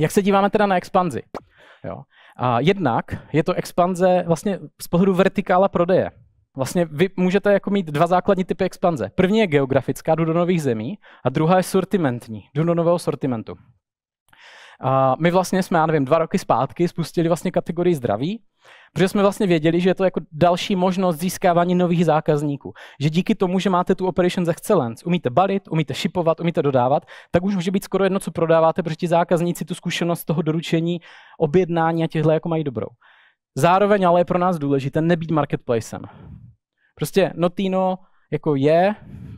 Jak se díváme teda na expanzi? Jo. A jednak je to expanze vlastně z pohledu vertikála prodeje. Vlastně vy můžete jako mít dva základní typy expanze. První je geografická, jdu do nových zemí, a druhá je sortimentní, jdu do nového sortimentu. A my vlastně jsme, já nevím, dva roky zpátky spustili vlastně kategorii zdraví Protože jsme vlastně věděli, že je to jako další možnost získávání nových zákazníků. Že díky tomu, že máte tu Operations Excellence, umíte balit, umíte shipovat, umíte dodávat, tak už může být skoro jedno, co prodáváte, protože ti zákazníci tu zkušenost toho doručení, objednání a těchto jako mají dobrou. Zároveň ale je pro nás důležité nebýt marketplacem. Prostě Notino jako je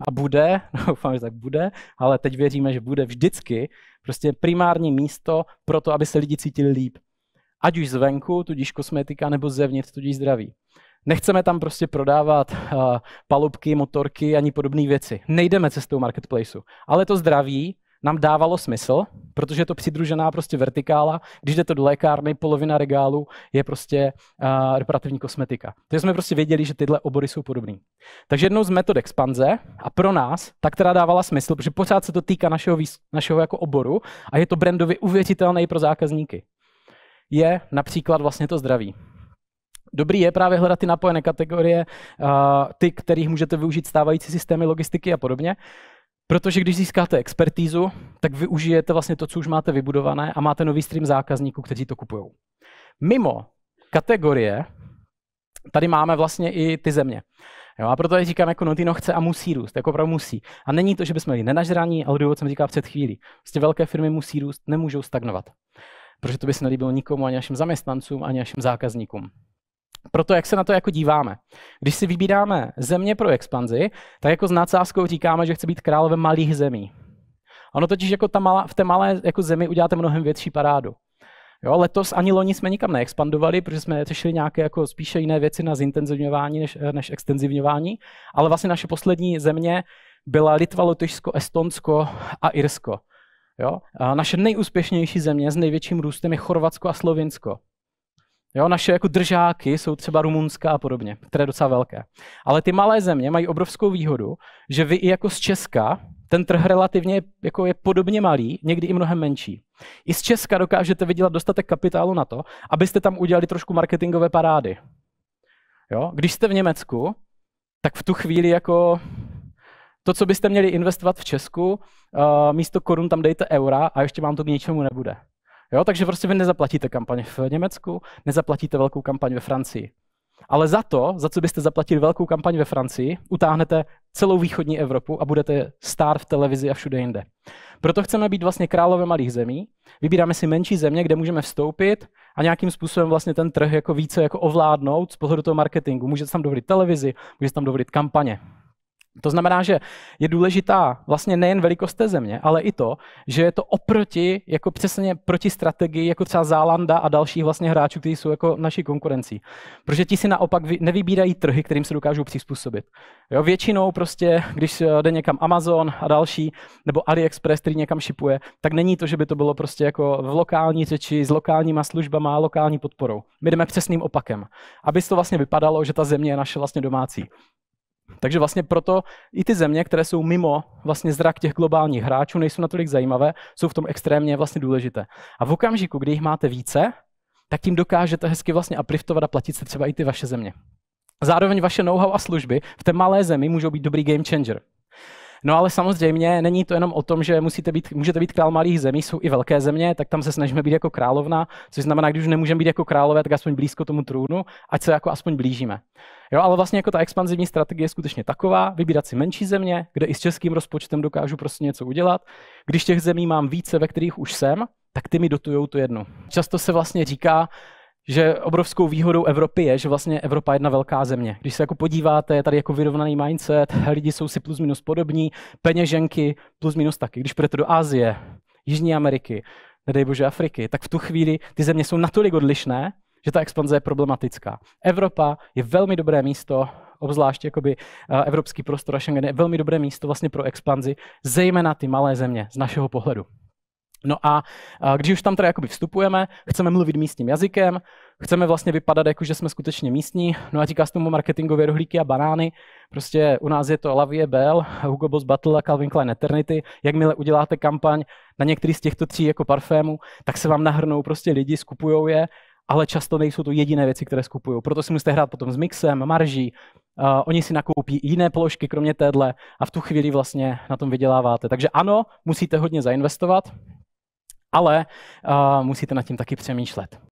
a bude, doufám, že tak bude, ale teď věříme, že bude vždycky prostě primární místo pro to, aby se lidi cítili líp ať už zvenku, tudíž kosmetika, nebo zevnitř, tudíž zdraví. Nechceme tam prostě prodávat uh, palubky, motorky ani podobné věci. Nejdeme cestou marketplaceu. Ale to zdraví nám dávalo smysl, protože je to přidružená prostě vertikála. Když jde to do lékárny, polovina regálu je prostě uh, reparativní kosmetika. Takže jsme prostě věděli, že tyhle obory jsou podobné. Takže jednou z metod expanze a pro nás ta, která dávala smysl, protože pořád se to týká našeho, výs- našeho jako oboru a je to brandově uvěřitelné pro zákazníky je například vlastně to zdraví. Dobrý je právě hledat ty napojené kategorie, ty, kterých můžete využít stávající systémy logistiky a podobně, protože když získáte expertízu, tak využijete vlastně to, co už máte vybudované a máte nový stream zákazníků, kteří to kupují. Mimo kategorie, tady máme vlastně i ty země. Jo, a proto říkám, jako Notino no chce a musí růst, jako opravdu musí. A není to, že bychom byli nenažraní, ale důvod jsem říkal před chvílí. Vlastně velké firmy musí růst, nemůžou stagnovat protože to by se nelíbilo nikomu, ani našim zaměstnancům, ani našim zákazníkům. Proto, jak se na to jako díváme. Když si vybíráme země pro expanzi, tak jako s nadsázkou říkáme, že chce být královem malých zemí. Ono totiž jako ta malá, v té malé jako zemi uděláte mnohem větší parádu. Jo, letos ani loni jsme nikam neexpandovali, protože jsme řešili nějaké jako spíše jiné věci na zintenzivňování než, než extenzivňování, ale vlastně naše poslední země byla Litva, Lotyšsko, Estonsko a Irsko. Jo? A naše nejúspěšnější země s největším růstem je Chorvatsko a Slovinsko. Jo, naše jako držáky jsou třeba Rumunska a podobně, které je docela velké. Ale ty malé země mají obrovskou výhodu, že vy i jako z Česka, ten trh relativně jako je podobně malý, někdy i mnohem menší. I z Česka dokážete vydělat dostatek kapitálu na to, abyste tam udělali trošku marketingové parády. Jo? Když jste v Německu, tak v tu chvíli jako to, co byste měli investovat v Česku, eh, místo korun tam dejte eura a ještě vám to k ničemu nebude. Jo, takže prostě vy nezaplatíte kampaň v Německu, nezaplatíte velkou kampaň ve Francii. Ale za to, za co byste zaplatili velkou kampaň ve Francii, utáhnete celou východní Evropu a budete star v televizi a všude jinde. Proto chceme být vlastně králové malých zemí. Vybíráme si menší země, kde můžeme vstoupit a nějakým způsobem vlastně ten trh jako více jako ovládnout z pohledu toho marketingu. Můžete tam dovolit televizi, můžete tam dovolit kampaně. To znamená, že je důležitá vlastně nejen velikost té země, ale i to, že je to oproti, jako přesně proti strategii, jako třeba Zálanda a dalších vlastně hráčů, kteří jsou jako naší konkurencí. Protože ti si naopak nevybírají trhy, kterým se dokážou přizpůsobit. Jo, většinou prostě, když eh, jde někam Amazon a další, nebo AliExpress, který někam šipuje, tak není to, že by to bylo prostě jako v lokální řeči, s lokálníma službama, lokální podporou. My jdeme přesným opakem, aby to vlastně vypadalo, že ta země je naše vlastně domácí. Takže vlastně proto i ty země, které jsou mimo vlastně zrak těch globálních hráčů, nejsou natolik zajímavé, jsou v tom extrémně vlastně důležité. A v okamžiku, kdy jich máte více, tak tím dokážete hezky vlastně upliftovat a platit se třeba i ty vaše země. Zároveň vaše know-how a služby v té malé zemi můžou být dobrý game changer. No ale samozřejmě není to jenom o tom, že musíte být, můžete být král malých zemí, jsou i velké země, tak tam se snažíme být jako královna, což znamená, když už nemůžeme být jako králové, tak aspoň blízko tomu trůnu, ať se jako aspoň blížíme. Jo, ale vlastně jako ta expanzivní strategie je skutečně taková, vybírat si menší země, kde i s českým rozpočtem dokážu prostě něco udělat. Když těch zemí mám více, ve kterých už jsem, tak ty mi dotujou tu jednu. Často se vlastně říká, že obrovskou výhodou Evropy je, že vlastně Evropa je jedna velká země. Když se jako podíváte, je tady jako vyrovnaný mindset, lidi jsou si plus minus podobní, peněženky plus minus taky. Když půjdete do Asie, Jižní Ameriky, nedej bože Afriky, tak v tu chvíli ty země jsou natolik odlišné, že ta expanze je problematická. Evropa je velmi dobré místo, obzvlášť jakoby eh, evropský prostor a Schengen je velmi dobré místo vlastně pro expanzi, zejména ty malé země z našeho pohledu. No a, a když už tam teda jakoby vstupujeme, chceme mluvit místním jazykem, chceme vlastně vypadat jako, že jsme skutečně místní. No a říká se tomu marketingově rohlíky a banány. Prostě u nás je to Lavie Bell, Hugo Boss Battle a Calvin Klein Eternity. Jakmile uděláte kampaň na některý z těchto tří jako parfémů, tak se vám nahrnou prostě lidi, skupujou je, ale často nejsou to jediné věci, které skupují. Proto si musíte hrát potom s mixem, marží, uh, oni si nakoupí jiné položky, kromě téhle, a v tu chvíli vlastně na tom vyděláváte. Takže ano, musíte hodně zainvestovat, ale uh, musíte nad tím taky přemýšlet.